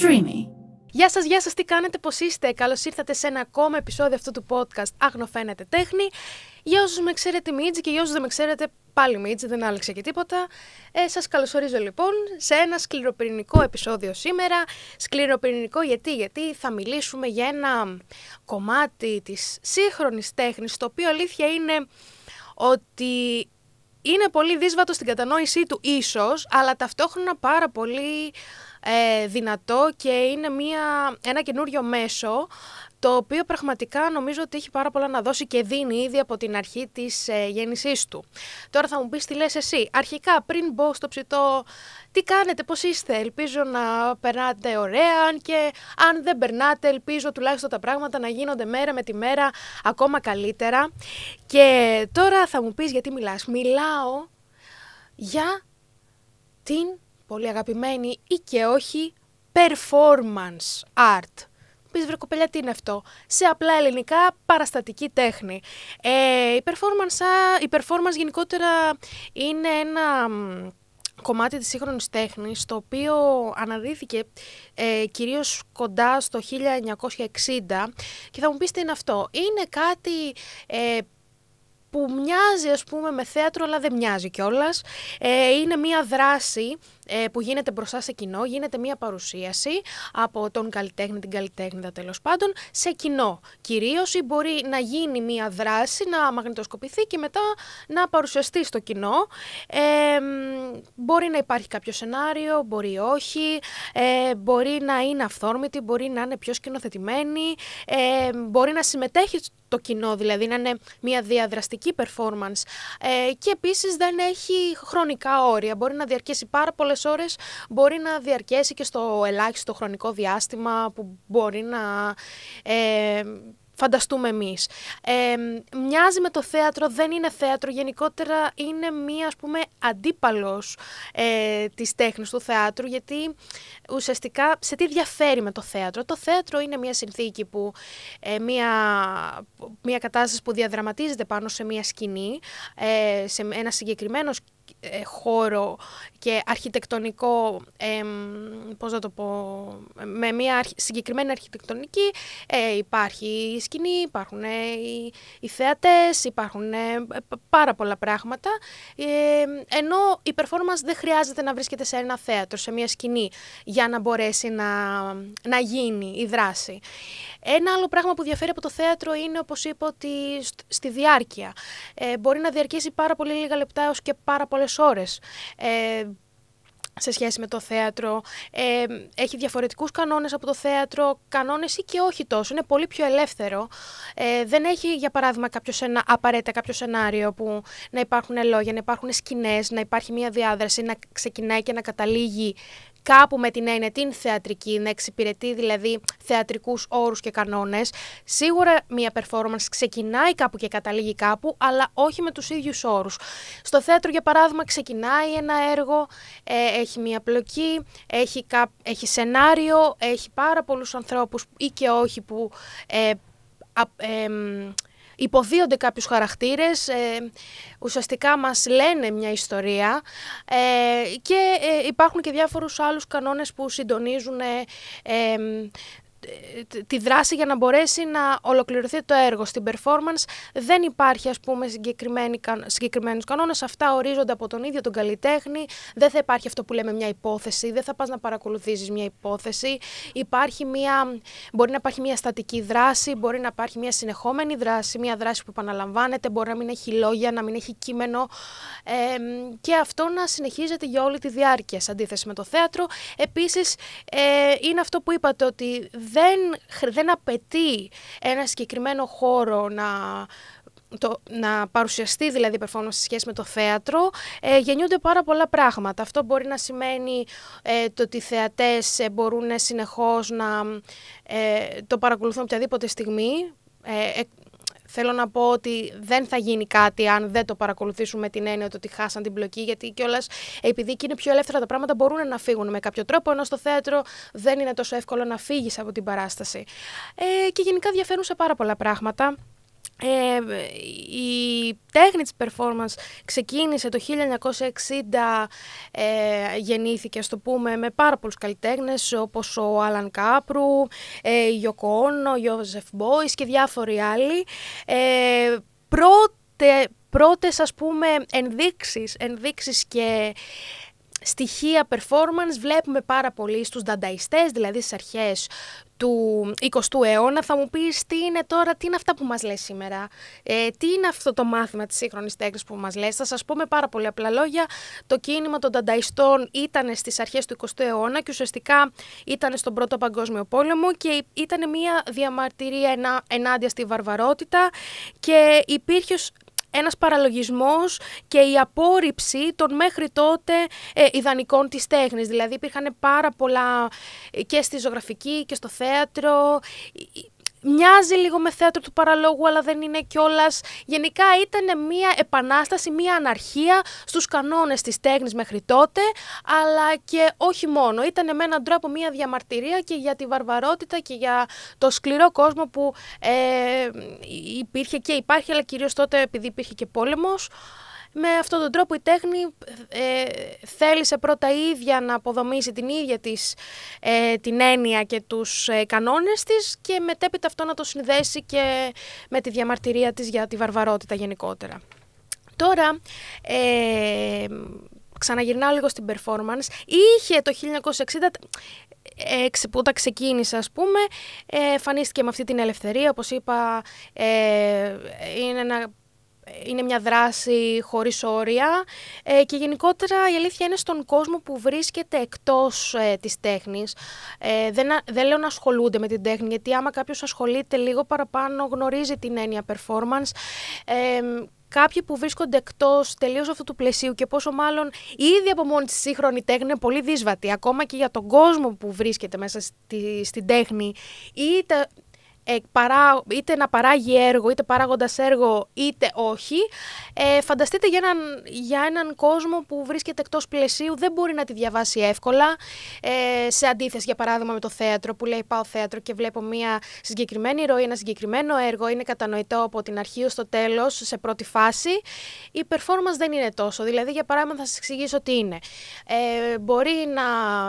Streamy. Γεια σας, γεια σας, τι κάνετε, πώς είστε. Καλώς ήρθατε σε ένα ακόμα επεισόδιο αυτού του podcast «Άγνο φαίνεται τέχνη». Για όσους με ξέρετε Μίτζ και για όσους δεν με ξέρετε πάλι Μίτζ, δεν άλλαξε και τίποτα. Ε, σας καλωσορίζω λοιπόν σε ένα σκληροπυρηνικό επεισόδιο σήμερα. Σκληροπυρηνικό γιατί, γιατί θα μιλήσουμε για ένα κομμάτι της σύγχρονης τέχνης, το οποίο αλήθεια είναι ότι είναι πολύ δύσβατο στην κατανόησή του ίσως, αλλά ταυτόχρονα πάρα πολύ ε, δυνατό και είναι μια, ένα καινούριο μέσο το οποίο πραγματικά νομίζω ότι έχει πάρα πολλά να δώσει και δίνει ήδη από την αρχή της ε, του. Τώρα θα μου πεις τι λες εσύ. Αρχικά πριν μπω στο ψητό, τι κάνετε, πώς είστε, ελπίζω να περνάτε ωραία και αν δεν περνάτε ελπίζω τουλάχιστον τα πράγματα να γίνονται μέρα με τη μέρα ακόμα καλύτερα. Και τώρα θα μου πεις γιατί μιλάς. Μιλάω για την πολύ αγαπημένη ή και όχι performance art. Πεις βρε κοπελιά τι είναι αυτό. Σε απλά ελληνικά παραστατική τέχνη. Ε, η, performance, η performance γενικότερα είναι ένα κομμάτι της σύγχρονης τέχνης, το οποίο αναδύθηκε ε, κυρίως κοντά στο 1960 και θα μου πείτε είναι αυτό. Είναι κάτι ε, που μοιάζει ας πούμε με θέατρο αλλά δεν μοιάζει κιόλας. Ε, είναι μια δράση ε, που γίνεται μπροστά σε κοινό, γίνεται μια παρουσίαση από τον καλλιτέχνη, την καλλιτέχνητα τέλος πάντων, σε κοινό κυρίως ή μπορεί να γίνει μια δράση, να μαγνητοσκοπηθεί και μετά να παρουσιαστεί στο κοινό. Ε, μπορεί να υπάρχει κάποιο σενάριο, μπορεί όχι, ε, μπορεί να είναι αυθόρμητη, μπορεί να είναι πιο σκηνοθετημένη, ε, μπορεί να συμμετέχει το κοινό, δηλαδή να είναι μια διαδραστική performance ε, και επίσης δεν έχει χρονικά όρια, μπορεί να διαρκέσει πάρα πολλές ώρες, μπορεί να διαρκέσει και στο ελάχιστο χρονικό διάστημα που μπορεί να... Ε, φανταστούμε εμείς. Ε, μοιάζει με το θέατρο, δεν είναι θέατρο, γενικότερα είναι μία ας πούμε αντίπαλος ε, της τέχνης του θεάτρου γιατί ουσιαστικά σε τι διαφέρει με το θέατρο. Το θέατρο είναι μία συνθήκη που, ε, μία, μία κατάσταση που διαδραματίζεται πάνω σε μία σκηνή, ε, σε ένα συγκεκριμένο ε, χώρο και αρχιτεκτονικό, πώς να το πω, με μια συγκεκριμένη αρχιτεκτονική ε, υπάρχει η σκηνή, υπάρχουν ε, οι, οι θέατες, υπάρχουν ε, πάρα πολλά πράγματα, ε, ενώ η performance δεν χρειάζεται να βρίσκεται σε ένα θέατρο, σε μια σκηνή, για να μπορέσει να, να γίνει η δράση. Ένα άλλο πράγμα που διαφέρει από το θέατρο είναι, όπως είπα, ότι στη διάρκεια. μπορεί να διαρκέσει πάρα πολύ λίγα λεπτά έως και πάρα πολλές ώρες σε σχέση με το θέατρο, ε, έχει διαφορετικούς κανόνες από το θέατρο, κανόνες ή και όχι τόσο, είναι πολύ πιο ελεύθερο. Ε, δεν έχει, για παράδειγμα, κάποιο σενα, απαραίτητα κάποιο σενάριο που να υπάρχουν λόγια, να υπάρχουν σκηνές, να υπάρχει μια διάδραση, να ξεκινάει και να καταλήγει κάπου με την έννοια την θεατρική, να εξυπηρετεί δηλαδή θεατρικούς όρους και κανόνες. Σίγουρα μία performance ξεκινάει κάπου και καταλήγει κάπου, αλλά όχι με τους ίδιους όρους. Στο θέατρο, για παράδειγμα, ξεκινάει ένα έργο, ε, έχει μία πλοκή, έχει, κά, έχει σενάριο, έχει πάρα πολλούς ανθρώπους ή και όχι που. Ε, υποδίονται κάποιους χαρακτήρες, ε, ουσιαστικά μας λένε μια ιστορία ε, και ε, υπάρχουν και διάφορους άλλους κανόνες που συντονίζουν ε, ε, τη δράση για να μπορέσει να ολοκληρωθεί το έργο. Στην performance δεν υπάρχει ας πούμε συγκεκριμένους κανόνες, αυτά ορίζονται από τον ίδιο τον καλλιτέχνη, δεν θα υπάρχει αυτό που λέμε μια υπόθεση, δεν θα πας να παρακολουθήσεις μια υπόθεση, υπάρχει μια, μπορεί να υπάρχει μια στατική δράση, μπορεί να υπάρχει μια συνεχόμενη δράση, μια δράση που επαναλαμβάνεται, μπορεί να μην έχει λόγια, να μην έχει κείμενο και αυτό να συνεχίζεται για όλη τη διάρκεια σε αντίθεση με το θέατρο. Επίσης, ε, είναι αυτό που είπατε ότι δεν, δεν απαιτεί ένα συγκεκριμένο χώρο να να παρουσιαστεί δηλαδή η performance σε σχέση με το θέατρο, ε, γεννιούνται πάρα πολλά πράγματα. Αυτό μπορεί να σημαίνει ε, το ότι οι θεατές ε, μπορούν συνεχώς να ε, το παρακολουθούν οποιαδήποτε στιγμή, Θέλω να πω ότι δεν θα γίνει κάτι αν δεν το παρακολουθήσουμε την έννοια ότι χάσαν την πλοκή, γιατί κιόλας επειδή και είναι πιο ελεύθερα τα πράγματα, μπορούν να φύγουν με κάποιο τρόπο, ενώ στο θέατρο δεν είναι τόσο εύκολο να φύγεις από την παράσταση. Ε, και γενικά διαφέρουν σε πάρα πολλά πράγματα. Ε, η τέχνη της performance ξεκίνησε το 1960, ε, γεννήθηκε στο πούμε με πάρα πολλούς καλλιτέχνες όπως ο Άλαν Κάπρου, ε, η Ιωκόν, ο Ιώζεφ Μπόις και διάφοροι άλλοι. Ε, πρώτε, πρώτες ας πούμε ενδείξεις, ενδείξεις και στοιχεία performance βλέπουμε πάρα πολύ στους δανταϊστές, δηλαδή στις αρχές του 20ου αιώνα θα μου πεις τι είναι τώρα, τι είναι αυτά που μας λες σήμερα, ε, τι είναι αυτό το μάθημα της σύγχρονης τέχνης που μας λες. Θα σας πω με πάρα πολύ απλά λόγια, το κίνημα των τανταϊστών ήταν στις αρχές του 20ου αιώνα και ουσιαστικά ήταν στον Πρώτο Παγκόσμιο Πόλεμο και ήταν μια διαμαρτυρία ενάντια στη βαρβαρότητα και υπήρχε ένας παραλογισμός και η απόρριψη των μέχρι τότε ε, ιδανικών της τέχνης. Δηλαδή υπήρχαν πάρα πολλά ε, και στη ζωγραφική και στο θέατρο ε, μοιάζει λίγο με θέατρο του παραλόγου, αλλά δεν είναι κιόλας. Γενικά ήταν μια επανάσταση, μια αναρχία στους κανόνες της τέχνης μέχρι τότε, αλλά και όχι μόνο. Ήταν με έναν τρόπο μια διαμαρτυρία και για τη βαρβαρότητα και για το σκληρό κόσμο που ε, υπήρχε και υπάρχει, αλλά κυρίως τότε επειδή υπήρχε και πόλεμος με αυτόν τον τρόπο η τέχνη ε, θέλησε πρώτα η ίδια να αποδομήσει την ίδια της ε, την έννοια και τους ε, κανόνες της και μετέπειτα αυτό να το συνδέσει και με τη διαμαρτυρία της για τη βαρβαρότητα γενικότερα. Τώρα, ε, ξαναγυρνάω λίγο στην performance, είχε το 1960 που τα ξεκίνησα ας πούμε, εμφανίστηκε με αυτή την ελευθερία, όπως είπα, είναι ένα είναι μια δράση χωρίς όρια ε, και γενικότερα η αλήθεια είναι στον κόσμο που βρίσκεται εκτός ε, της τέχνης. Ε, δεν, δεν λέω να ασχολούνται με την τέχνη, γιατί άμα κάποιος ασχολείται λίγο παραπάνω γνωρίζει την έννοια performance. Ε, κάποιοι που βρίσκονται εκτός τελείως αυτού του πλαισίου και πόσο μάλλον ήδη από μόνη της σύγχρονη τέχνη είναι πολύ δύσβατη, ακόμα και για τον κόσμο που βρίσκεται μέσα στη, στην τέχνη ή τα, ε, παρά, είτε να παράγει έργο, είτε παράγοντας έργο, είτε όχι. Ε, φανταστείτε για έναν, για έναν κόσμο που βρίσκεται εκτός πλαισίου, δεν μπορεί να τη διαβάσει εύκολα. Ε, σε αντίθεση, για παράδειγμα, με το θέατρο που λέει πάω θέατρο και βλέπω μια συγκεκριμένη ροή, ένα συγκεκριμένο έργο, είναι κατανοητό από την αρχή ως το τέλος, σε πρώτη φάση. Η performance δεν είναι τόσο. Δηλαδή, για παράδειγμα, θα σας εξηγήσω τι είναι. Ε, μπορεί να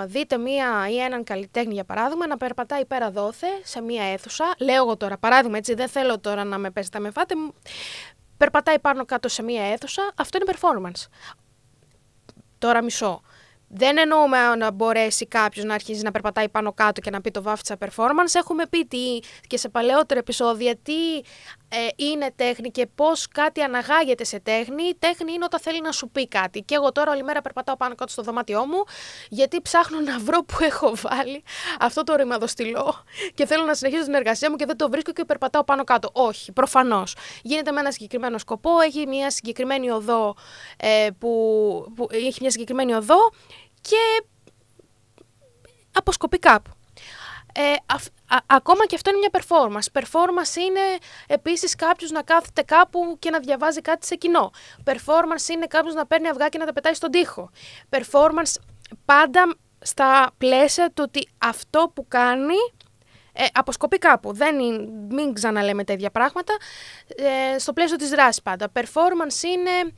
δείτε μία ή έναν καλλιτέχνη, για παράδειγμα, να περπατάει πέρα δόθε σε μία αίθουσα, λέω εγώ τώρα, παράδειγμα έτσι, δεν θέλω τώρα να με παίζετε, να με φάτε, περπατάει πάνω κάτω σε μία αίθουσα, αυτό είναι performance. Τώρα μισό. Δεν εννοούμε να μπορέσει κάποιος να αρχίζει να περπατάει πάνω κάτω και να πει το βάφτισα performance. Έχουμε πει τι, και σε παλαιότερα επεισόδια τι ε, είναι τέχνη και πώς κάτι αναγάγεται σε τέχνη. Η τέχνη είναι όταν θέλει να σου πει κάτι. Και εγώ τώρα όλη μέρα περπατάω πάνω κάτω στο δωμάτιό μου, γιατί ψάχνω να βρω που έχω βάλει αυτό το ρημαδοστυλό και θέλω να συνεχίσω την εργασία μου και δεν το βρίσκω και περπατάω πάνω κάτω. Όχι, προφανώς. Γίνεται με ένα συγκεκριμένο σκοπό, έχει μια συγκεκριμένη οδό ε, που, που έχει μια συγκεκριμένη οδό και αποσκοπεί κάπου. Ε, ακόμα και αυτό είναι μια performance. Performance είναι επίσης κάποιος να κάθεται κάπου και να διαβάζει κάτι σε κοινό. Performance είναι κάποιος να παίρνει αυγά και να τα πετάει στον τοίχο. Performance πάντα στα πλαίσια του ότι αυτό που κάνει ε, αποσκοπεί κάπου. Δεν είναι, μην ξαναλέμε τα ίδια πράγματα. Ε, στο πλαίσιο της δράσης πάντα. Performance είναι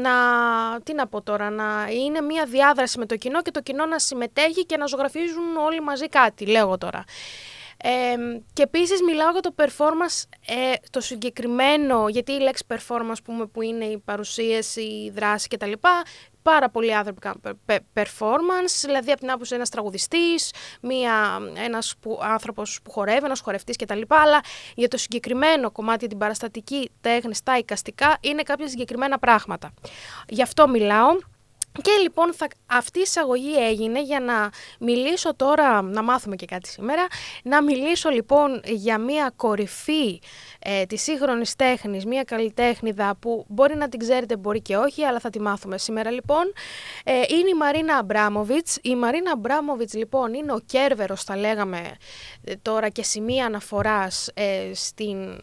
να, τι να τώρα, να είναι μια διάδραση με το κοινό και το κοινό να συμμετέχει και να ζωγραφίζουν όλοι μαζί κάτι, λέγω τώρα. και επίσης μιλάω για το performance ε, το συγκεκριμένο, γιατί η λέξη performance πούμε, που είναι η παρουσίαση, η δράση κτλ πάρα πολλοί άνθρωποι κάνουν performance, δηλαδή από την άποψη ένας τραγουδιστής, μία, ένας που, άνθρωπος που χορεύει, ένας χορευτής κτλ. Αλλά για το συγκεκριμένο κομμάτι, την παραστατική τέχνη στα εικαστικά είναι κάποια συγκεκριμένα πράγματα. Γι' αυτό μιλάω. Και λοιπόν θα, αυτή η εισαγωγή έγινε για να μιλήσω τώρα, να μάθουμε και κάτι σήμερα, να μιλήσω λοιπόν για μια κορυφή ε, της σύγχρονης τέχνης, μια καλλιτέχνηδα που μπορεί να την ξέρετε, μπορεί και όχι, αλλά θα τη μάθουμε σήμερα λοιπόν. Ε, είναι η Μαρίνα Αμπράμοβιτς. Η Μαρίνα Αμπράμοβιτς λοιπόν είναι ο κέρβερος, θα λέγαμε ε, τώρα και σημεία αναφοράς ε, στην,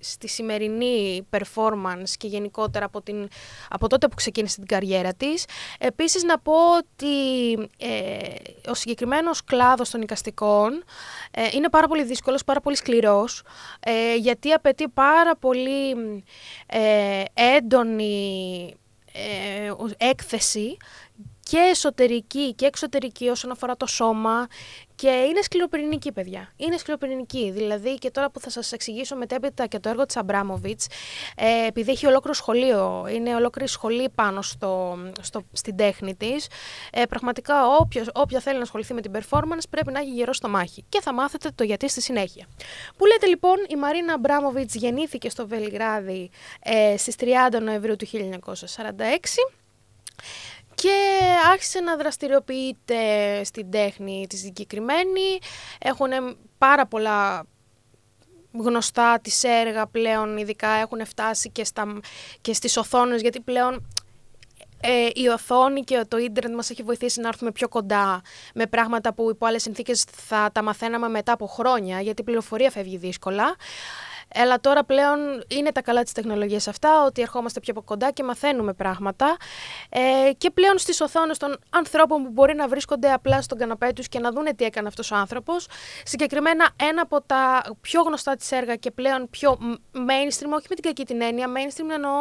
στη σημερινή performance και γενικότερα από, την, από τότε που ξεκίνησε την καριέρα της. Επίσης να πω ότι ε, ο συγκεκριμένος κλάδος των οικαστικών ε, είναι πάρα πολύ δύσκολος, πάρα πολύ σκληρός, ε, γιατί απαιτεί πάρα πολύ ε, έντονη έκθεση και εσωτερική και εξωτερική όσον αφορά το σώμα και είναι σκληροπυρηνική, παιδιά. Είναι σκληροπυρηνική. Δηλαδή, και τώρα που θα σας εξηγήσω μετέπειτα και το έργο της Αμπράμοβιτ, ε, επειδή έχει ολόκληρο σχολείο, είναι ολόκληρη σχολή πάνω στο, στο, στην τέχνη της, ε, πραγματικά όποιος, όποια θέλει να ασχοληθεί με την performance πρέπει να έχει γερό στο μάχη. Και θα μάθετε το γιατί στη συνέχεια. Που λέτε λοιπόν, η Μαρίνα Αμπράμοβιτ γεννήθηκε στο Βελιγράδι ε, στις 30 Νοεμβρίου του 1946 και άρχισε να δραστηριοποιείται στην τέχνη της συγκεκριμένη. Έχουν πάρα πολλά γνωστά της έργα πλέον, ειδικά έχουν φτάσει και, στα, και στις οθόνες, γιατί πλέον ε, η οθόνη και το ίντερνετ μας έχει βοηθήσει να έρθουμε πιο κοντά με πράγματα που υπό άλλες συνθήκες θα τα μαθαίναμε μετά από χρόνια, γιατί η πληροφορία φεύγει δύσκολα αλλά τώρα πλέον είναι τα καλά της τεχνολογίας αυτά, ότι ερχόμαστε πιο από κοντά και μαθαίνουμε πράγματα ε, και πλέον στις οθόνες των ανθρώπων που μπορεί να βρίσκονται απλά στον καναπέ τους και να δουν τι έκανε αυτός ο άνθρωπος. Συγκεκριμένα ένα από τα πιο γνωστά της έργα και πλέον πιο mainstream, όχι με την κακή την έννοια, mainstream εννοώ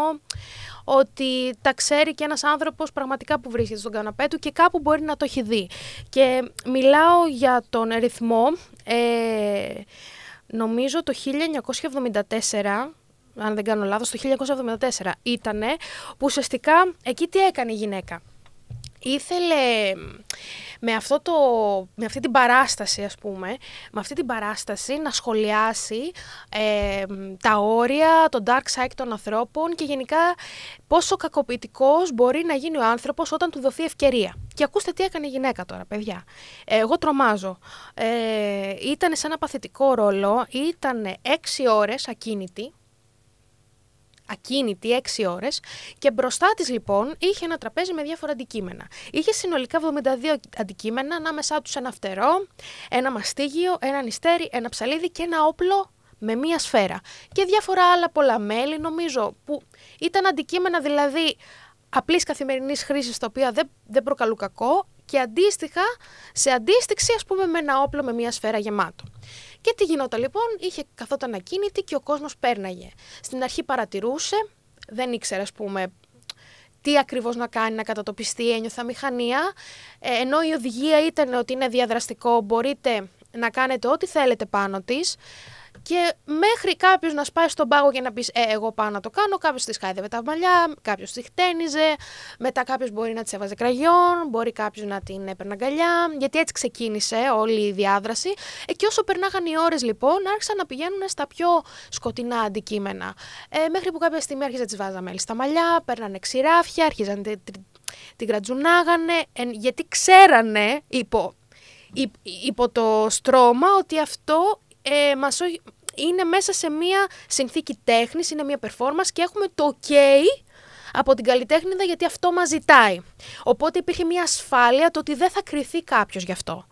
ότι τα ξέρει και ένας άνθρωπος πραγματικά που βρίσκεται στον καναπέ του και κάπου μπορεί να το έχει δει. Και μιλάω για τον ρυθμό... Ε, νομίζω το 1974 αν δεν κάνω λάθος, το 1974 ήτανε, που ουσιαστικά εκεί τι έκανε η γυναίκα ήθελε με, αυτό το, με αυτή την παράσταση, ας πούμε, με αυτή την παράσταση να σχολιάσει ε, τα όρια, το dark side των ανθρώπων και γενικά πόσο κακοποιητικός μπορεί να γίνει ο άνθρωπος όταν του δοθεί ευκαιρία. Και ακούστε τι έκανε η γυναίκα τώρα, παιδιά. Ε, εγώ τρομάζω. Ε, ήταν σε ένα παθητικό ρόλο, ήταν έξι ώρες ακίνητη, ακίνητη 6 ώρες και μπροστά της λοιπόν είχε ένα τραπέζι με διάφορα αντικείμενα. Είχε συνολικά 72 αντικείμενα, ανάμεσά τους ένα φτερό, ένα μαστίγιο, ένα νηστέρι, ένα ψαλίδι και ένα όπλο με μία σφαίρα. Και διάφορα άλλα πολλά μέλη, νομίζω, που ήταν αντικείμενα δηλαδή απλής καθημερινής χρήσης, τα οποία δεν, δεν προκαλούν κακό, και αντίστοιχα σε αντίστοιξη, ας πούμε, με ένα όπλο με μία σφαίρα γεμάτο. Και τι γινόταν λοιπόν, είχε καθόταν ακίνητη και ο κόσμος πέρναγε. Στην αρχή παρατηρούσε, δεν ήξερε, ας πούμε, τι ακριβώς να κάνει, να κατατοπιστεί, ένιωθα μηχανία. Ε, ενώ η οδηγία ήταν ότι είναι διαδραστικό, μπορείτε να κάνετε ό,τι θέλετε πάνω της. Και μέχρι κάποιος να σπάσει τον πάγο και να πεις «Ε, εγώ πάω να το κάνω, κάποιος τη χάιδευε τα μαλλιά, κάποιος τη χτένιζε. Μετά κάποιος μπορεί να της έβαζε κραγιόν, μπορεί κάποιος να την έπαιρνε αγκαλιά. Γιατί έτσι ξεκίνησε όλη η διάδραση. Ε, και όσο περνάγαν οι ώρες λοιπόν, άρχισαν να πηγαίνουν στα πιο σκοτεινά αντικείμενα. Ε, μέχρι που κάποια στιγμή άρχισε να τι βάζα μέλη στα μαλλιά, παίρνανε ξηράφια, άρχιζαν την κρατζουνάγανε, ε, γιατί ξέρανε, υπό, υπό το στρώμα ότι αυτό ε, είναι μέσα σε μία συνθήκη τέχνης, είναι μία performance και έχουμε το ok από την καλλιτέχνηδα γιατί αυτό μας ζητάει. Οπότε υπήρχε μία ασφάλεια το ότι δεν θα κρυθεί κάποιος γι' αυτό.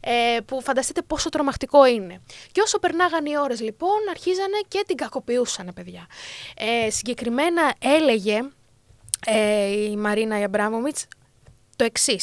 Ε, που φανταστείτε πόσο τρομακτικό είναι. Και όσο περνάγαν οι ώρες λοιπόν αρχίζανε και την κακοποιούσαν παιδιά. Ε, συγκεκριμένα έλεγε ε, η Μαρίνα Ιαμπράμωμιτς το εξής.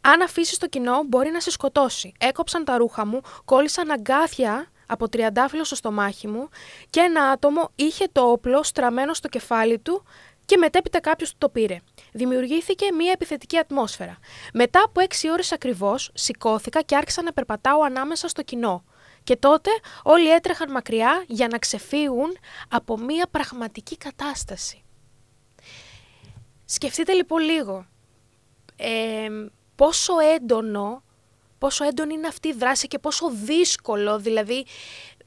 Αν αφήσεις το κοινό, μπορεί να σε σκοτώσει. Έκοψαν τα ρούχα μου, κόλλησαν αγκάθια από τριαντάφυλλο στο στομάχι μου και ένα άτομο είχε το όπλο στραμμένο στο κεφάλι του και μετέπειτα κάποιος του το πήρε. Δημιουργήθηκε μια επιθετική ατμόσφαιρα. Μετά από έξι ώρες ακριβώς, σηκώθηκα και άρχισα να περπατάω ανάμεσα στο κοινό. Και τότε όλοι έτρεχαν μακριά για να ξεφύγουν από μια πραγματική κατάσταση. Σκεφτείτε λοιπόν λίγο. Ε, πόσο έντονο, πόσο έντονη είναι αυτή η δράση και πόσο δύσκολο, δηλαδή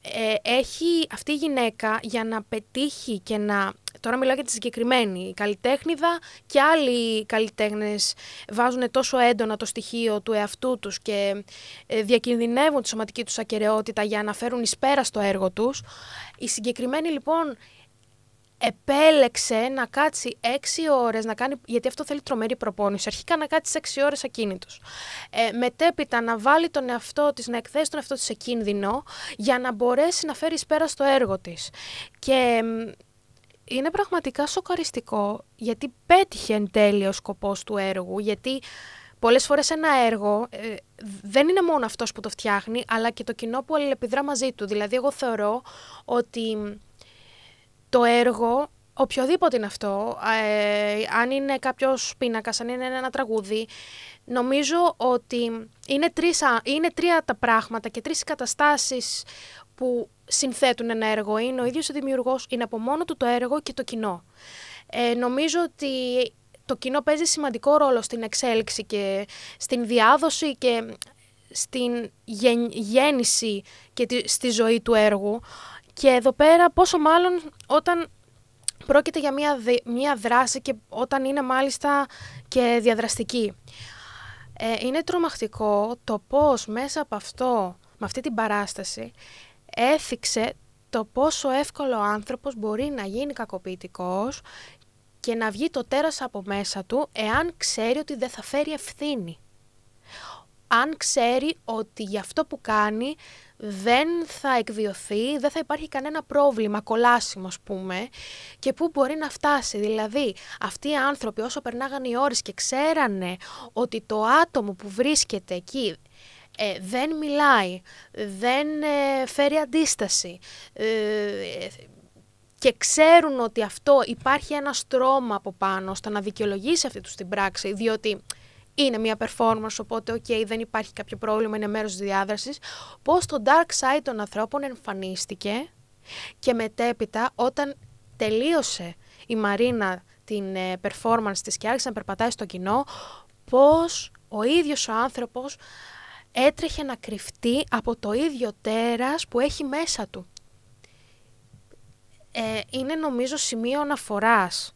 ε, έχει αυτή η γυναίκα για να πετύχει και να... Τώρα μιλάω για τη συγκεκριμένη η καλλιτέχνηδα και άλλοι καλλιτέχνες βάζουν τόσο έντονα το στοιχείο του εαυτού τους και ε, διακινδυνεύουν τη σωματική τους ακαιρεότητα για να φέρουν εις πέρα στο έργο τους. Η συγκεκριμένη λοιπόν επέλεξε να κάτσει έξι ώρες να κάνει. Γιατί αυτό θέλει τρομερή προπόνηση. Αρχικά να κάτσει 6 ώρες ακίνητος. Ε, μετέπειτα να βάλει τον εαυτό της, να εκθέσει τον εαυτό της σε κίνδυνο για να μπορέσει να φέρει πέρα στο έργο της. Και είναι πραγματικά σοκαριστικό γιατί πέτυχε εν τέλει ο σκοπός του έργου, γιατί πολλές φορές ένα έργο ε, δεν είναι μόνο αυτός που το φτιάχνει, αλλά και το κοινό που αλληλεπιδρά μαζί του. Δηλαδή, εγώ θεωρώ ότι το έργο, οποιοδήποτε είναι αυτό, ε, αν είναι κάποιος πίνακας, αν είναι ένα τραγούδι, νομίζω ότι είναι, τρεις, είναι τρία τα πράγματα και τρεις καταστάσεις που συνθέτουν ένα έργο. Είναι ο ίδιος ο δημιουργός, είναι από μόνο του το έργο και το κοινό. Ε, νομίζω ότι το κοινό παίζει σημαντικό ρόλο στην εξέλιξη και στην διάδοση και στην γέννηση και στη ζωή του έργου. Και εδώ πέρα πόσο μάλλον όταν πρόκειται για μια, μια δράση και όταν είναι μάλιστα και διαδραστική. Ε, είναι τρομακτικό το πώς μέσα από αυτό, με αυτή την παράσταση, έθιξε το πόσο εύκολο ο άνθρωπος μπορεί να γίνει κακοποιητικός και να βγει το τέρας από μέσα του εάν ξέρει ότι δεν θα φέρει ευθύνη αν ξέρει ότι για αυτό που κάνει δεν θα εκβιωθεί, δεν θα υπάρχει κανένα πρόβλημα, κολάσιμο ας πούμε, και πού μπορεί να φτάσει. Δηλαδή, αυτοί οι άνθρωποι όσο περνάγαν οι ώρες και ξέρανε ότι το άτομο που βρίσκεται εκεί ε, δεν μιλάει, δεν ε, φέρει αντίσταση ε, και ξέρουν ότι αυτό υπάρχει ένα στρώμα από πάνω στο να δικαιολογήσει αυτή τους την πράξη, διότι είναι μια performance, οπότε okay, δεν υπάρχει κάποιο πρόβλημα, είναι μέρος της διάδρασης, πώς το dark side των ανθρώπων εμφανίστηκε και μετέπειτα όταν τελείωσε η Μαρίνα την ε, performance της και άρχισε να περπατάει στο κοινό, πώς ο ίδιος ο άνθρωπος έτρεχε να κρυφτεί από το ίδιο τέρας που έχει μέσα του. Ε, είναι νομίζω σημείο αναφοράς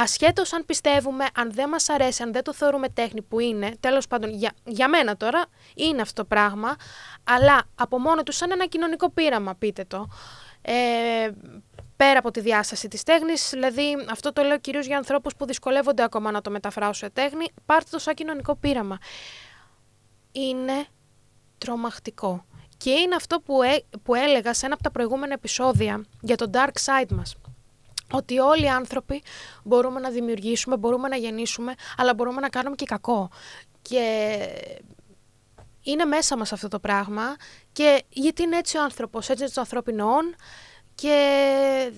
Ασχέτως αν πιστεύουμε, αν δεν μας αρέσει, αν δεν το θεωρούμε τέχνη που είναι, τέλος πάντων για, για μένα τώρα είναι αυτό το πράγμα, αλλά από μόνο τους, σαν ένα κοινωνικό πείραμα, πείτε το. Ε, πέρα από τη διάσταση της τέχνης, δηλαδή αυτό το λέω κυρίως για ανθρώπους που δυσκολεύονται ακόμα να το μεταφράσουν σε τέχνη, πάρτε το σαν κοινωνικό πείραμα. Είναι τρομακτικό. Και είναι αυτό που, ε, που έλεγα σε ένα από τα προηγούμενα επεισόδια για το dark side μας ότι όλοι οι άνθρωποι μπορούμε να δημιουργήσουμε, μπορούμε να γεννήσουμε, αλλά μπορούμε να κάνουμε και κακό. Και είναι μέσα μας αυτό το πράγμα και γιατί είναι έτσι ο άνθρωπος, έτσι είναι το ανθρώπινο και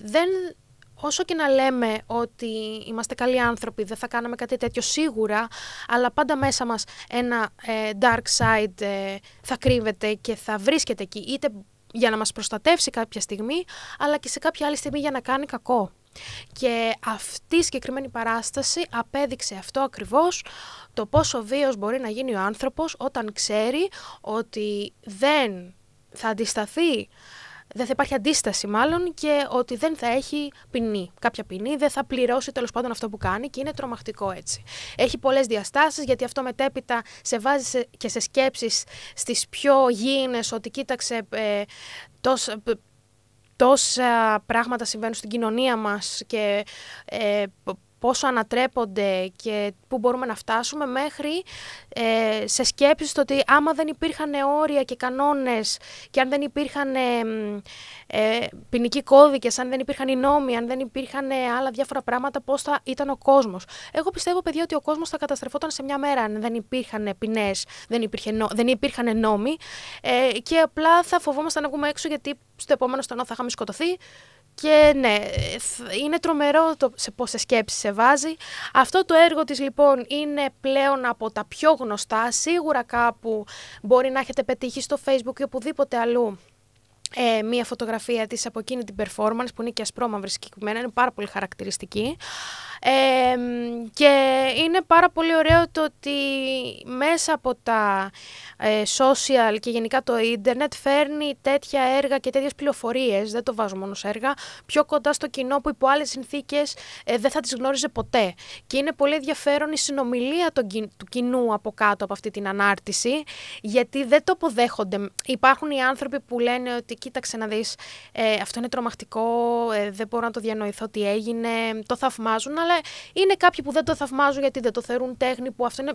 δεν, όσο και να λέμε ότι είμαστε καλοί άνθρωποι, δεν θα κάναμε κάτι τέτοιο σίγουρα, αλλά πάντα μέσα μας ένα ε, dark side ε, θα κρύβεται και θα βρίσκεται εκεί, είτε για να μας προστατεύσει κάποια στιγμή, αλλά και σε κάποια άλλη στιγμή για να κάνει κακό. Και αυτή η συγκεκριμένη παράσταση απέδειξε αυτό ακριβώς το πόσο βίος μπορεί να γίνει ο άνθρωπος όταν ξέρει ότι δεν θα αντισταθεί δεν θα υπάρχει αντίσταση μάλλον και ότι δεν θα έχει ποινή. Κάποια ποινή δεν θα πληρώσει τέλος πάντων αυτό που κάνει και είναι τρομακτικό έτσι. Έχει πολλές διαστάσεις γιατί αυτό μετέπειτα σε βάζει και σε σκέψεις στις πιο γήινες ότι κοίταξε. Ε, τόσα πράγματα συμβαίνουν στην κοινωνία μας και ε, πόσο ανατρέπονται και πού μπορούμε να φτάσουμε μέχρι ε, σε σκέψεις ότι άμα δεν υπήρχαν όρια και κανόνες και αν δεν υπήρχαν ε, ποινικοί κώδικες, αν δεν υπήρχαν οι νόμοι, αν δεν υπήρχαν άλλα διάφορα πράγματα, πώς θα ήταν ο κόσμος. Εγώ πιστεύω, παιδιά, ότι ο κόσμος θα καταστρεφόταν σε μια μέρα αν δεν υπήρχαν ποινές, δεν, υπήρχε, δεν υπήρχαν νόμοι ε, και απλά θα φοβόμασταν να βγούμε έξω γιατί στο επόμενο στενό θα είχαμε σκοτωθεί και ναι, είναι τρομερό το σε πόσες σκέψεις σε βάζει. Αυτό το έργο της λοιπόν είναι πλέον από τα πιο γνωστά. Σίγουρα κάπου μπορεί να έχετε πετύχει στο facebook ή οπουδήποτε αλλού ε, μία φωτογραφία της από εκείνη την performance που είναι και ασπρόμαυρη συγκεκριμένα, είναι πάρα πολύ χαρακτηριστική και είναι πάρα πολύ ωραίο το ότι μέσα από τα ε, social και γενικά το ίντερνετ φέρνει τέτοια έργα και τέτοιες πληροφορίες, δεν το βάζω μόνο σε έργα, πιο κοντά στο κοινό που υπό άλλες συνθήκες ε, δεν θα τις γνώριζε ποτέ. Και είναι πολύ ενδιαφέρον η συνομιλία του κοινού από κάτω από αυτή την ανάρτηση, γιατί δεν το αποδέχονται. Υπάρχουν οι άνθρωποι που λένε ότι κοίταξε να δεις, ε, αυτό είναι τρομακτικό, δεν μπορώ να το διανοηθώ τι έγινε, το θαυμάζουν, είναι κάποιοι που δεν το θαυμάζουν γιατί δεν το θεωρούν τέχνη, που αυτό είναι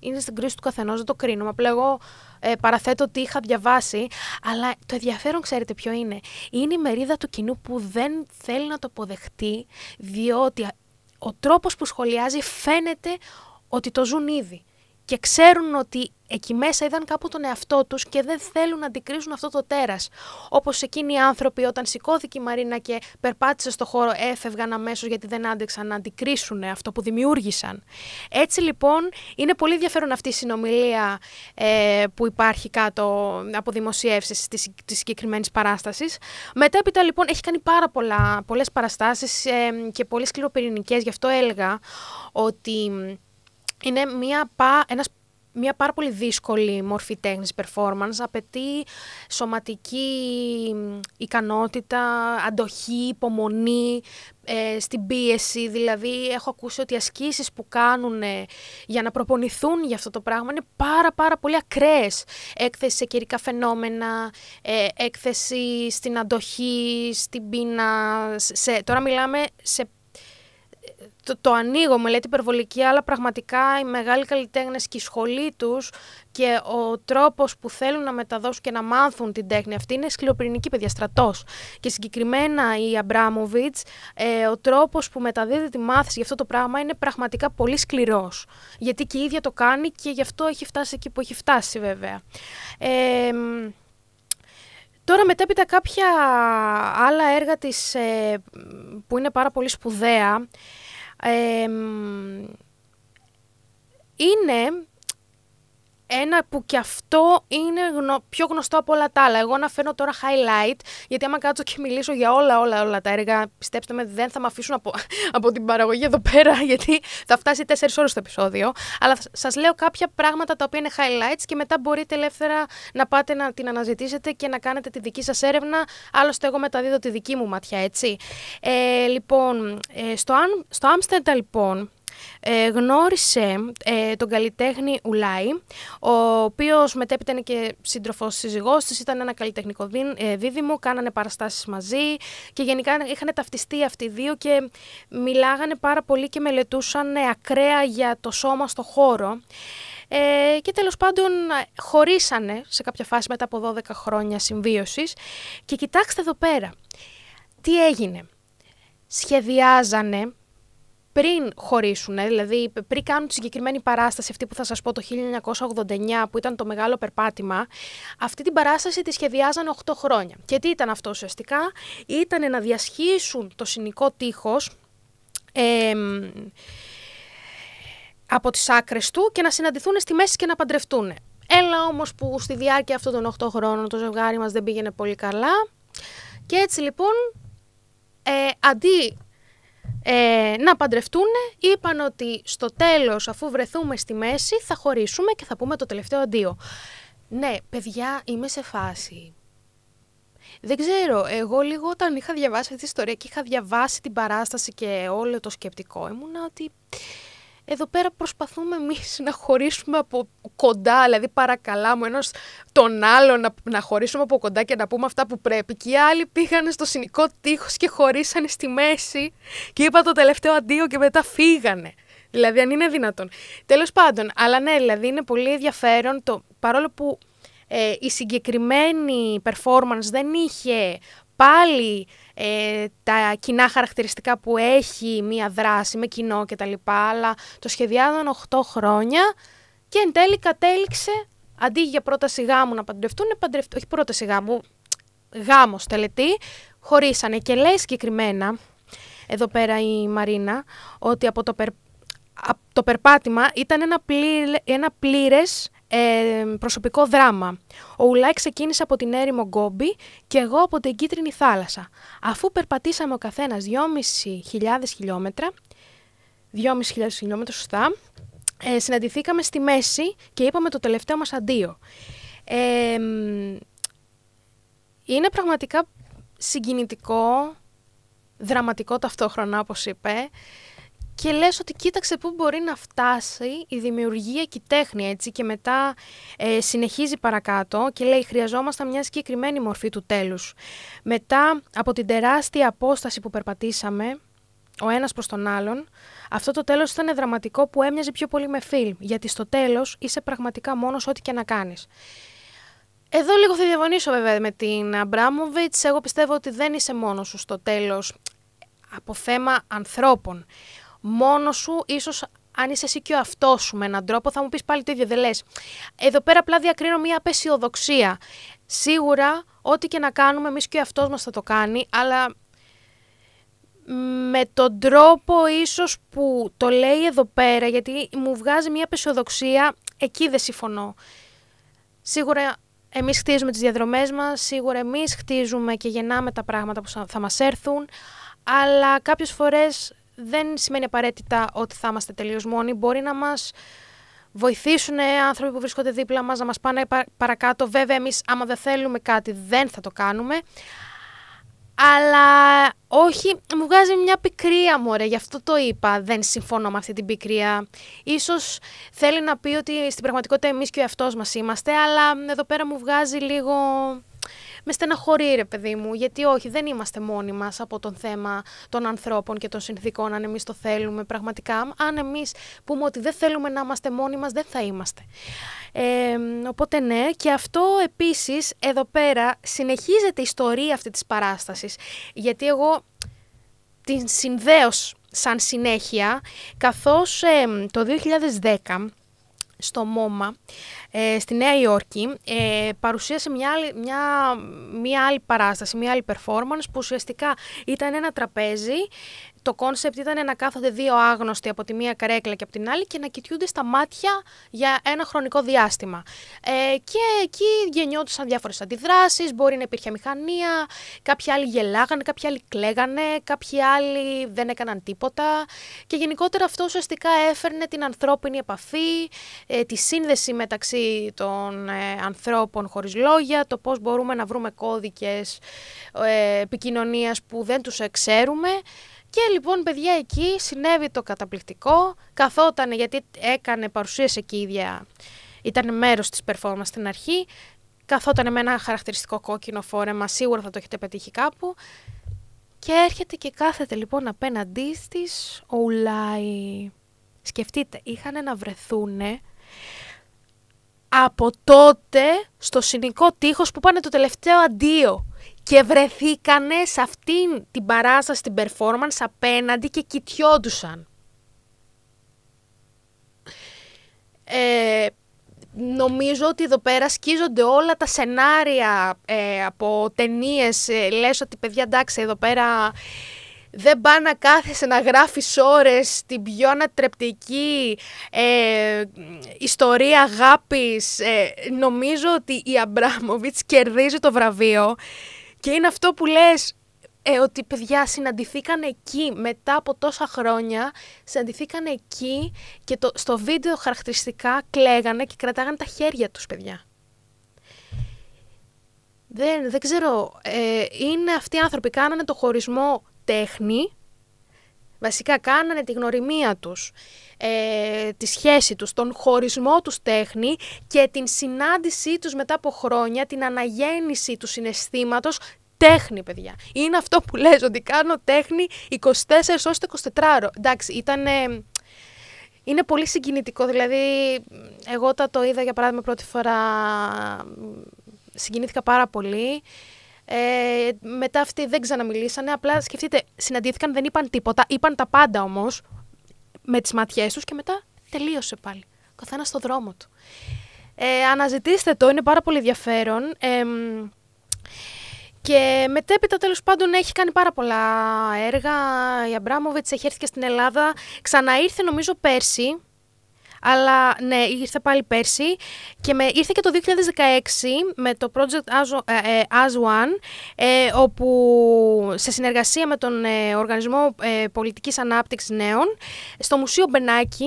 είναι στην κρίση του καθενός, δεν το κρίνουμε. Απλά εγώ ε, παραθέτω ότι είχα διαβάσει. Αλλά το ενδιαφέρον, ξέρετε ποιο είναι. Είναι η μερίδα του κοινού που δεν θέλει να το αποδεχτεί, διότι ο τρόπος που σχολιάζει φαίνεται ότι το ζουν ήδη και ξέρουν ότι εκεί μέσα είδαν κάπου τον εαυτό τους και δεν θέλουν να αντικρίσουν αυτό το τέρας. Όπως εκείνοι οι άνθρωποι όταν σηκώθηκε η Μαρίνα και περπάτησε στο χώρο έφευγαν αμέσως γιατί δεν άντεξαν να αντικρίσουν αυτό που δημιούργησαν. Έτσι λοιπόν είναι πολύ ενδιαφέρον αυτή η συνομιλία ε, που υπάρχει κάτω από δημοσιεύσεις της, της συγκεκριμένης παράστασης. Μετέπειτα λοιπόν έχει κάνει πάρα πολλέ πολλές παραστάσεις ε, και πολύ σκληροπυρηνικές, γι' αυτό έλεγα ότι είναι μια, πα, ένας μια πάρα πολύ δύσκολη μορφή τέχνης performance, απαιτεί σωματική ικανότητα, αντοχή, υπομονή ε, στην πίεση. Δηλαδή έχω ακούσει ότι οι ασκήσεις που κάνουν για να προπονηθούν για αυτό το πράγμα είναι πάρα πάρα πολύ ακραίες. Έκθεση σε καιρικά φαινόμενα, ε, έκθεση στην αντοχή, στην πείνα. τώρα μιλάμε σε το, το ανοίγω, με λέτε υπερβολική, αλλά πραγματικά οι μεγάλοι καλλιτέχνες και η σχολή τους και ο τρόπος που θέλουν να μεταδώσουν και να μάθουν την τέχνη αυτή είναι σκληροπυρηνική παιδιά, Και συγκεκριμένα η Αμπράμοβιτ, ε, ο τρόπος που μεταδίδει τη μάθηση για αυτό το πράγμα είναι πραγματικά πολύ σκληρός. Γιατί και η ίδια το κάνει και γι' αυτό έχει φτάσει εκεί που έχει φτάσει βέβαια. Ε, Τώρα μετέπειτα κάποια άλλα έργα της ε, που είναι πάρα πολύ σπουδαία είναι ένα που κι αυτό είναι πιο γνωστό από όλα τα άλλα. Εγώ να φέρνω τώρα highlight, γιατί άμα κάτσω και μιλήσω για όλα, όλα, όλα τα έργα, πιστέψτε με, δεν θα με αφήσουν από, από την παραγωγή εδώ πέρα, γιατί θα φτάσει 4 ώρες το επεισόδιο. Αλλά σας λέω κάποια πράγματα τα οποία είναι highlights και μετά μπορείτε ελεύθερα να πάτε να την αναζητήσετε και να κάνετε τη δική σας έρευνα. Άλλωστε, εγώ μεταδίδω τη δική μου ματιά, έτσι. Ε, λοιπόν, ε, στο, στο Άμστερντα, λοιπόν, ε, γνώρισε ε, τον καλλιτέχνη Ουλάη, ο οποίος μετέπειτα είναι και σύντροφος σύζυγός της, ήταν ένα καλλιτεχνικό δί, ε, δίδυμο, κάνανε παραστάσεις μαζί και γενικά είχαν ταυτιστεί αυτοί οι δύο και μιλάγανε πάρα πολύ και μελετούσαν ε, ακραία για το σώμα στο χώρο. και τέλος πάντων χωρίσανε σε κάποια φάση μετά από 12 χρόνια συμβίωσης και κοιτάξτε εδώ πέρα τι έγινε. Σχεδιάζανε πριν χωρίσουν, ε, δηλαδή πριν κάνουν τη συγκεκριμένη παράσταση, αυτή που θα σας πω το 1989 που ήταν το μεγάλο περπάτημα, αυτή την παράσταση τη σχεδιάζανε 8 χρόνια. Και τι ήταν αυτό ουσιαστικά, ήταν να διασχίσουν το συνικό τείχος, ε, από τις άκρες του και να συναντηθούν στη μέση και να παντρευτούν. Έλα όμως που στη διάρκεια αυτών των 8 χρόνων το ζευγάρι μας δεν πήγαινε πολύ καλά. Και έτσι λοιπόν, ε, αντί ε, να παντρευτούν. Είπαν ότι στο τέλος αφού βρεθούμε στη μέση θα χωρίσουμε και θα πούμε το τελευταίο αντίο. Ναι, παιδιά, είμαι σε φάση. Δεν ξέρω, εγώ λίγο όταν είχα διαβάσει αυτή την ιστορία και είχα διαβάσει την παράσταση και όλο το σκεπτικό ήμουνα ότι εδώ πέρα προσπαθούμε εμείς να χωρίσουμε από κοντά, δηλαδή παρακαλάμε ένας τον άλλο να, να χωρίσουμε από κοντά και να πούμε αυτά που πρέπει. Και οι άλλοι πήγαν στο συνικό τείχος και χωρίσανε στη μέση και είπα το τελευταίο αντίο και μετά φύγανε. Δηλαδή, αν είναι δυνατόν. Τέλος πάντων, αλλά ναι, δηλαδή είναι πολύ ενδιαφέρον το παρόλο που ε, η συγκεκριμένη performance δεν είχε πάλι ε, τα κοινά χαρακτηριστικά που έχει μία δράση με κοινό κτλ. Αλλά το σχεδιάζαν 8 χρόνια και εν τέλει κατέληξε αντί για πρόταση γάμου να παντρευτούν, παντρευτούν, όχι πρόταση γάμου, γάμος τελετή, χωρίσανε και λέει συγκεκριμένα, εδώ πέρα η Μαρίνα, ότι από το, το περπάτημα ήταν ένα, πλήρε, ένα πλήρες ε, προσωπικό δράμα. Ο Ουλάι ξεκίνησε από την έρημο Γκόμπι και εγώ από την κίτρινη θάλασσα. Αφού περπατήσαμε ο καθένας 2.500 χιλιόμετρα, 2.500 χιλιόμετρα σωστά, ε, συναντηθήκαμε στη μέση και είπαμε το τελευταίο μας αντίο. Ε, είναι πραγματικά συγκινητικό, δραματικό ταυτόχρονα όπως είπε, και λες ότι κοίταξε πού μπορεί να φτάσει η δημιουργία και η τέχνη, έτσι, και μετά ε, συνεχίζει παρακάτω και λέει χρειαζόμαστε μια συγκεκριμένη μορφή του τέλους. Μετά από την τεράστια απόσταση που περπατήσαμε, ο ένας προς τον άλλον, αυτό το τέλος ήταν δραματικό που έμοιαζε πιο πολύ με φιλμ, γιατί στο τέλος είσαι πραγματικά μόνος ό,τι και να κάνεις. Εδώ λίγο θα διαφωνήσω βέβαια με την Αμπράμοβιτς, εγώ πιστεύω ότι δεν είσαι μόνος σου στο τέλος από θέμα ανθρώπων μόνος σου, ίσως αν είσαι εσύ και ο αυτός σου με έναν τρόπο, θα μου πεις πάλι το ίδιο. Δεν λες. Εδώ πέρα απλά διακρίνω μια απεσιοδοξία. Σίγουρα, ό,τι και να κάνουμε, εμείς και ο αυτός μας θα το κάνει, αλλά με τον τρόπο ίσως που το λέει εδώ πέρα, γιατί μου βγάζει μια απεσιοδοξία εκεί δεν συμφωνώ. Σίγουρα εμείς χτίζουμε τις διαδρομές μας, σίγουρα εμείς χτίζουμε και γεννάμε τα πράγματα που θα μας έρθουν, αλλά κάποιες φορές δεν σημαίνει απαραίτητα ότι θα είμαστε τελείως μόνοι. Μπορεί να μας βοηθήσουν άνθρωποι που βρίσκονται δίπλα μας, να μας πάνε παρακάτω. Βέβαια, εμείς, άμα δεν θέλουμε κάτι, δεν θα το κάνουμε. Αλλά όχι, μου βγάζει μια πικρία μωρέ, γι' αυτό το είπα, δεν συμφωνώ με αυτή την πικρία. Ίσως θέλει να πει ότι στην πραγματικότητα εμείς και ο εαυτός μας είμαστε, αλλά εδώ πέρα μου βγάζει λίγο με στεναχωρεί, ρε παιδί μου, γιατί όχι, δεν είμαστε μόνοι μας από τον θέμα των ανθρώπων και των συνθήκων, αν εμείς το θέλουμε πραγματικά. Αν εμείς πούμε ότι δεν θέλουμε να είμαστε μόνοι μας, δεν θα είμαστε. Ε, οπότε ναι, και αυτό επίσης εδώ πέρα συνεχίζεται η ιστορία αυτή της παράστασης. Γιατί εγώ την συνδέω σαν συνέχεια, καθώς το 2010 στο ΜΟΜΑ ε, στη Νέα Υόρκη ε, παρουσίασε μια άλλη, μια, μια άλλη παράσταση, μια άλλη performance που ουσιαστικά ήταν ένα τραπέζι το κόνσεπτ ήταν να κάθονται δύο άγνωστοι από τη μία καρέκλα και από την άλλη και να κοιτιούνται στα μάτια για ένα χρονικό διάστημα. Ε, και εκεί γεννιόντουσαν διάφορες αντιδράσεις, μπορεί να υπήρχε μηχανία, κάποιοι άλλοι γελάγανε, κάποιοι άλλοι κλαίγανε, κάποιοι άλλοι δεν έκαναν τίποτα. Και γενικότερα αυτό ουσιαστικά έφερνε την ανθρώπινη επαφή, ε, τη σύνδεση μεταξύ των ε, ανθρώπων χωρίς λόγια, το πώς μπορούμε να βρούμε κώδικες επικοινωνίας που δεν τους ξέρουμε. Και λοιπόν, παιδιά, εκεί συνέβη το καταπληκτικό. Καθότανε γιατί έκανε παρουσίαση εκεί η ίδια. Ήταν μέρος της performance στην αρχή. Καθότανε με ένα χαρακτηριστικό κόκκινο φόρεμα. Σίγουρα θα το έχετε πετύχει κάπου. Και έρχεται και κάθεται λοιπόν απέναντί της ο Ουλάι. Σκεφτείτε, είχαν να βρεθούνε από τότε στο σινικό τείχος που πάνε το τελευταίο αντίο και βρεθήκανε σε αυτήν την παράσταση, την performance απέναντι και κοιτιόντουσαν. Ε, νομίζω ότι εδώ πέρα σκίζονται όλα τα σενάρια ε, από ταινίες. Ε, λες ότι παιδιά εντάξει εδώ πέρα δεν πά να κάθεσαι να γράφεις ώρες την πιο ανατρεπτική ε, ιστορία αγάπης. Ε, νομίζω ότι η Αμπράμοβιτ κερδίζει το βραβείο και είναι αυτό που λες ε, ότι παιδιά συναντηθήκαν εκεί μετά από τόσα χρόνια, συναντηθήκαν εκεί και το, στο βίντεο χαρακτηριστικά κλαίγανε και κρατάγανε τα χέρια τους παιδιά. Δεν, δεν ξέρω, ε, είναι αυτοί οι άνθρωποι, κάνανε το χωρισμό τέχνη, βασικά κάνανε τη γνωριμία τους, ε, τη σχέση τους, τον χωρισμό τους τέχνη και την συνάντησή τους μετά από χρόνια, την αναγέννηση του συναισθήματος τέχνη, παιδιά. Είναι αυτό που λες, ότι κάνω τέχνη 24 ώστε 24. Εντάξει, ήταν... Είναι πολύ συγκινητικό, δηλαδή εγώ τα το είδα για παράδειγμα πρώτη φορά, συγκινήθηκα πάρα πολύ. Ε, μετά αυτοί δεν ξαναμιλήσανε. Απλά σκεφτείτε, συναντήθηκαν, δεν είπαν τίποτα. Είπαν τα πάντα όμως με τις ματιές τους και μετά τελείωσε πάλι. Καθένας στο δρόμο του. Ε, αναζητήστε το, είναι πάρα πολύ ενδιαφέρον. και μετέπειτα τέλος πάντων έχει κάνει πάρα πολλά έργα. Η Αμπράμοβιτ έχει έρθει και στην Ελλάδα. Ξαναήρθε νομίζω πέρσι, αλλά ναι, ήρθε πάλι πέρσι και με, ήρθε και το 2016 με το project ε, ε, As, One, ε, όπου σε συνεργασία με τον ε, Οργανισμό ε, Πολιτικής Ανάπτυξης Νέων, στο Μουσείο Μπενάκη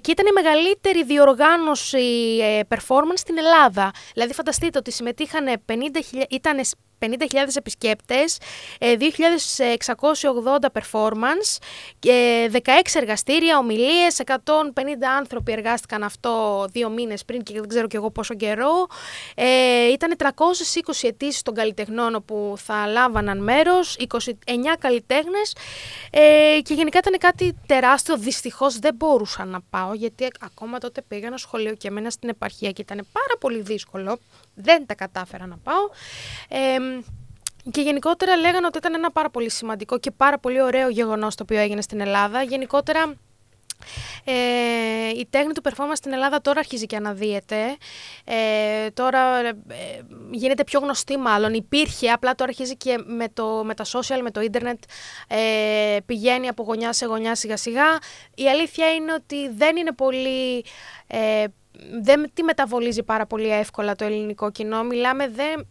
και ήταν η μεγαλύτερη διοργάνωση performance στην Ελλάδα. Δηλαδή φανταστείτε ότι συμμετείχαν 50.000, ήταν 50.000 επισκέπτες, 2.680 ε, performance, 16 ε, εργαστήρια, ομιλίες, 150 άνθρωποι εργάστηκαν αυτό δύο μήνες πριν και δεν ξέρω και εγώ πόσο καιρό. Ε, ήταν 320 αιτήσει των καλλιτεχνών που θα λάβαναν μέρος, 29 καλλιτέχνες ε, και γενικά ήταν κάτι τεράστιο. Δυστυχώς δεν μπορούσα να πάω γιατί ακόμα τότε πήγα ένα σχολείο και εμένα στην επαρχία και ήταν πάρα πολύ δύσκολο δεν τα κατάφερα να πάω. και γενικότερα λέγανε ότι ήταν ένα πάρα πολύ σημαντικό και πάρα πολύ ωραίο γεγονός το οποίο έγινε στην Ελλάδα. Γενικότερα ε, η τέχνη του performance στην Ελλάδα τώρα αρχίζει και αναδύεται. Ε, τώρα ε, γίνεται πιο γνωστή μάλλον. Υπήρχε, απλά τώρα αρχίζει και με, το, με τα social, με το ίντερνετ. Ε, πηγαίνει από γωνιά σε γωνιά σιγά σιγά. Η αλήθεια είναι ότι δεν είναι πολύ... δεν τη μεταβολίζει πάρα πολύ εύκολα το ελληνικό κοινό. Μιλάμε δεν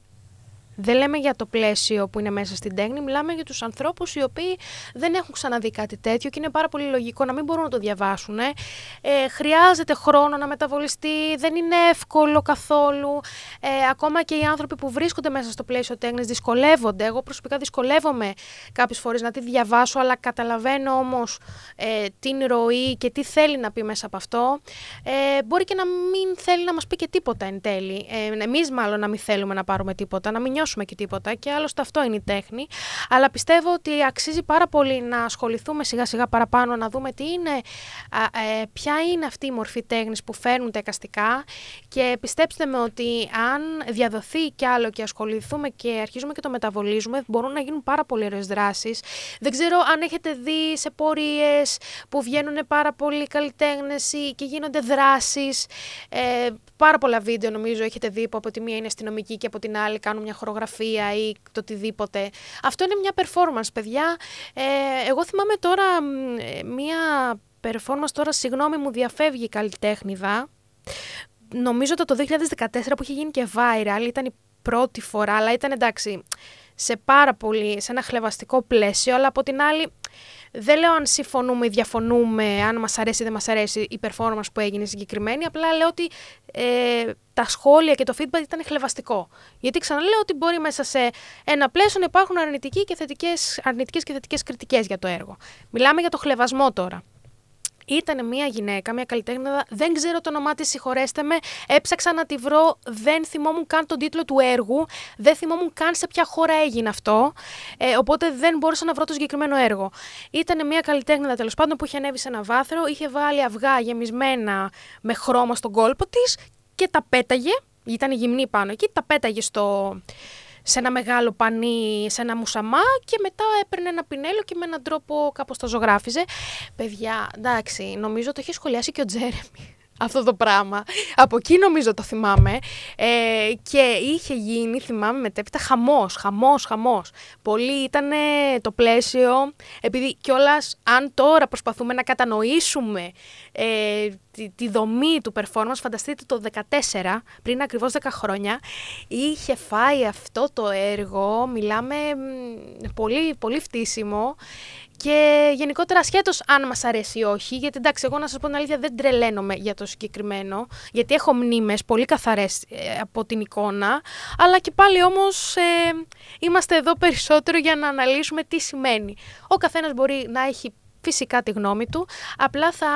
δεν λέμε για το πλαίσιο που είναι μέσα στην τέχνη, μιλάμε για τους ανθρώπους οι οποίοι δεν έχουν ξαναδεί κάτι τέτοιο και είναι πάρα πολύ λογικό να μην μπορούν να το διαβάσουν. Ε. ε, χρειάζεται χρόνο να μεταβολιστεί, δεν είναι εύκολο καθόλου. Ε, ακόμα και οι άνθρωποι που βρίσκονται μέσα στο πλαίσιο τέχνης δυσκολεύονται. Εγώ προσωπικά δυσκολεύομαι κάποιες φορές να τη διαβάσω, αλλά καταλαβαίνω όμως ε, την ροή και τι θέλει να πει μέσα από αυτό. Ε, μπορεί και να μην θέλει να μας πει και τίποτα εν τέλει. Ε, μάλλον να μην θέλουμε να πάρουμε τίποτα, να μην και τίποτα και άλλωστε αυτό είναι η τέχνη. Αλλά πιστεύω ότι αξίζει πάρα πολύ να ασχοληθούμε σιγά σιγά παραπάνω, να δούμε τι είναι, ε, ποια είναι αυτή η μορφή τέχνης που φέρνουν τα εκαστικά και πιστέψτε με ότι αν διαδοθεί κι άλλο και ασχοληθούμε και αρχίζουμε και το μεταβολίζουμε, μπορούν να γίνουν πάρα πολύ ωραίες δράσεις. Δεν ξέρω αν έχετε δει σε πορείες που βγαίνουν πάρα πολλοί καλλιτέχνε και γίνονται δράσεις, ε, πάρα πολλά βίντεο νομίζω έχετε δει που από τη μία είναι αστυνομική και από την άλλη κάνουν μια χορογραφία φωτογραφία ή το οτιδήποτε. Αυτό είναι μια performance, παιδιά. Ε, εγώ θυμάμαι τώρα ε, μια performance, τώρα συγγνώμη μου διαφεύγει η καλλιτέχνηδα. Νομίζω το 2014 που είχε γίνει και viral, ήταν η πρώτη φορά, αλλά ήταν εντάξει σε πάρα πολύ, σε ένα χλεβαστικό πλαίσιο, αλλά από την άλλη δεν λέω αν συμφωνούμε ή διαφωνούμε, αν μας αρέσει ή δεν μας αρέσει η performance που έγινε συγκεκριμένη, απλά λέω ότι ε, τα σχόλια και το feedback ήταν χλεβαστικό. Γιατί ξαναλέω ότι μπορεί μέσα σε ένα πλαίσιο να υπάρχουν αρνητικοί και θετικές, αρνητικές και θετικές κριτικές για το έργο. Μιλάμε για το χλεβασμό τώρα. Ήταν μια γυναίκα, μια καλλιτέχνηδα, δεν ξέρω το όνομά της, συγχωρέστε με. Έψαξα να τη βρω, δεν θυμόμουν καν τον τίτλο του έργου, δεν θυμόμουν καν σε ποια χώρα έγινε αυτό. Ε, οπότε δεν μπορούσα να βρω το συγκεκριμένο έργο. Ήταν μια καλλιτέχνηδα τέλος πάντων που είχε ανέβει σε ένα βάθρο, είχε βάλει αυγά γεμισμένα με χρώμα στον κόλπο της και τα πέταγε. Ήταν γυμνή πάνω εκεί, τα πέταγε στο, σε ένα μεγάλο πανί, σε ένα μουσαμά και μετά έπαιρνε ένα πινέλο και με έναν τρόπο κάπως το ζωγράφιζε. Παιδιά, εντάξει, νομίζω το έχει σχολιάσει και ο Τζέρεμι αυτό το πράγμα. Από εκεί νομίζω το θυμάμαι. Ε, και είχε γίνει, θυμάμαι μετέπειτα, χαμός, χαμός, χαμός. Πολύ ήταν το πλαίσιο, επειδή κιόλας αν τώρα προσπαθούμε να κατανοήσουμε ε, τη, δομή του performance, φανταστείτε το 14, πριν ακριβώς 10 χρόνια, είχε φάει αυτό το έργο, μιλάμε πολύ, πολύ φτύσιμο και γενικότερα, ασχέτως αν μας αρέσει ή όχι, γιατί εντάξει, εγώ να σας πω την αλήθεια, δεν τρελαίνομαι για το συγκεκριμένο, γιατί έχω μνήμες πολύ καθαρές ε, από την εικόνα. Αλλά και πάλι όμως ε, είμαστε εδώ περισσότερο για να αναλύσουμε τι σημαίνει. Ο καθένας μπορεί να έχει φυσικά τη γνώμη του, απλά θα.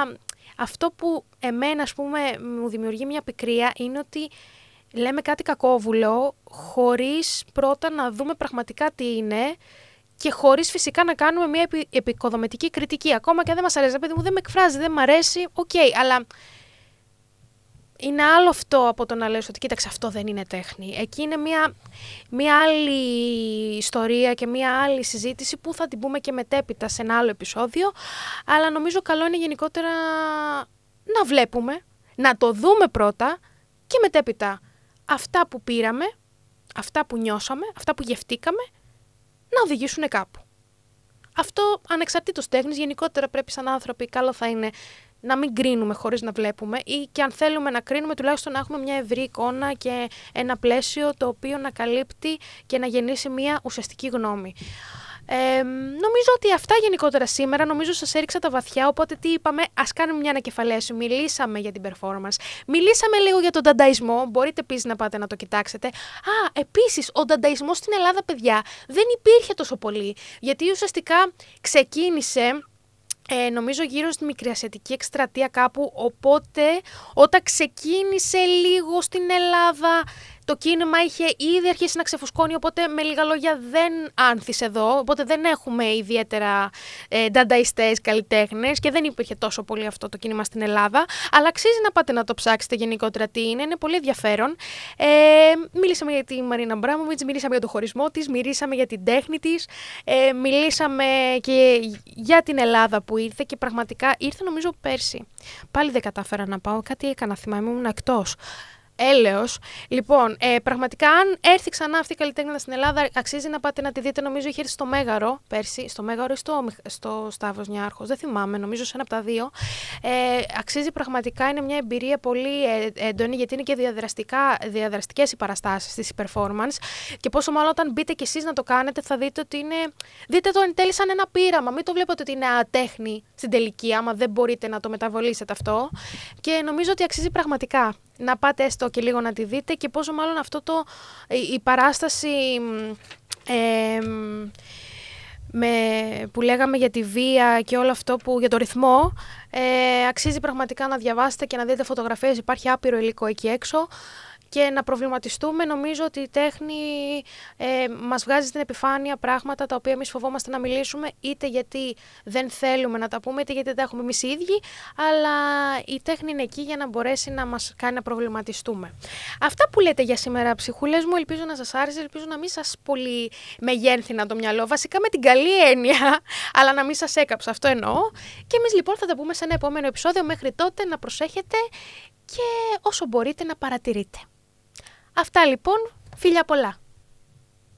Αυτό που εμένα, ας πούμε, μου δημιουργεί μια πικρία είναι ότι λέμε κάτι κακόβουλο χωρίς πρώτα να δούμε πραγματικά τι είναι, και χωρίς φυσικά να κάνουμε μια επι, επικοδομητική κριτική. Ακόμα και αν δεν μας αρέσει, παιδί μου, δεν με εκφράζει, δεν μ' αρέσει, οκ, okay, αλλά είναι άλλο αυτό από το να λες ότι κοίταξε αυτό δεν είναι τέχνη. Εκεί είναι μια, μια άλλη ιστορία και μια άλλη συζήτηση που θα την πούμε και μετέπειτα σε ένα άλλο επεισόδιο. Αλλά νομίζω καλό είναι γενικότερα να βλέπουμε, να το δούμε πρώτα και μετέπειτα αυτά που πήραμε, αυτά που νιώσαμε, αυτά που γευτήκαμε να οδηγήσουν κάπου. Αυτό ανεξαρτήτως τέχνης, γενικότερα πρέπει σαν άνθρωποι καλό θα είναι να μην κρίνουμε χωρίς να βλέπουμε ή και αν θέλουμε να κρίνουμε τουλάχιστον να έχουμε μια ευρύ εικόνα και ένα πλαίσιο το οποίο να καλύπτει και να γεννήσει μια ουσιαστική γνώμη. Ε, νομίζω ότι αυτά γενικότερα σήμερα, νομίζω σας έριξα τα βαθιά, οπότε τι είπαμε, ας κάνουμε μια ανακεφαλαίωση, μιλήσαμε για την performance, μιλήσαμε λίγο για τον τανταϊσμό, μπορείτε επίσης να πάτε να το κοιτάξετε. Α, επίσης, ο τανταϊσμός στην Ελλάδα, παιδιά, δεν υπήρχε τόσο πολύ, γιατί ουσιαστικά ξεκίνησε... Ε, νομίζω γύρω στη Μικρασιατική Εκστρατεία κάπου, οπότε όταν ξεκίνησε λίγο στην Ελλάδα το κίνημα είχε ήδη αρχίσει να ξεφουσκώνει, οπότε με λίγα λόγια δεν άνθησε εδώ, οπότε δεν έχουμε ιδιαίτερα ε, ντανταϊστές καλλιτέχνες και δεν υπήρχε τόσο πολύ αυτό το κίνημα στην Ελλάδα, αλλά αξίζει να πάτε να το ψάξετε γενικότερα τι είναι, είναι πολύ ενδιαφέρον. Ε, μίλησαμε για τη Μαρίνα Μπράμοβιτ, μίλησαμε για τον χωρισμό της, μιλήσαμε για την τέχνη της, ε, μιλήσαμε και για την Ελλάδα που ήρθε και πραγματικά ήρθε νομίζω πέρσι. Πάλι δεν κατάφερα να πάω, κάτι έκανα, θυμάμαι, ήμουν εκτός έλεος. Λοιπόν, ε, πραγματικά, αν έρθει ξανά αυτή η καλλιτέχνη στην Ελλάδα, αξίζει να πάτε να τη δείτε. Νομίζω είχε έρθει στο Μέγαρο πέρσι, στο Μέγαρο ή στο, στο Σταύρος Νιάρχος. Δεν θυμάμαι, νομίζω σε ένα από τα δύο. Ε, αξίζει πραγματικά, είναι μια εμπειρία πολύ ε, έντονη, γιατί είναι και διαδραστικές οι παραστάσεις της performance. Και πόσο μάλλον όταν μπείτε κι εσείς να το κάνετε, θα δείτε ότι είναι. Δείτε το εν τέλει σαν ένα πείραμα. Μην το βλέπετε ότι είναι ατέχνη στην τελική, άμα δεν μπορείτε να το μεταβολήσετε αυτό. Και νομίζω ότι αξίζει πραγματικά να πάτε έστω και λίγο να τη δείτε και πόσο μάλλον αυτό το, η παράσταση με, που λέγαμε για τη βία και όλο αυτό που για το ρυθμό ε, αξίζει πραγματικά να διαβάσετε και να δείτε φωτογραφίες, υπάρχει άπειρο υλικό εκεί έξω και να προβληματιστούμε. Νομίζω ότι η τέχνη ε, μας βγάζει στην επιφάνεια πράγματα τα οποία εμείς φοβόμαστε να μιλήσουμε, είτε γιατί δεν θέλουμε να τα πούμε, είτε γιατί δεν τα έχουμε εμείς οι ίδιοι, αλλά η τέχνη είναι εκεί για να μπορέσει να μας κάνει να προβληματιστούμε. Αυτά που λέτε για σήμερα, ψυχούλες μου, ελπίζω να σας άρεσε, ελπίζω να μην σας πολύ μεγένθηνα το μυαλό, βασικά με την καλή έννοια, αλλά να μην σας έκαψα, αυτό εννοώ. Και εμείς λοιπόν θα τα πούμε σε ένα επόμενο επεισόδιο, μέχρι τότε να προσέχετε και όσο μπορείτε να παρατηρείτε. Αυτά λοιπόν, φίλια πολλά.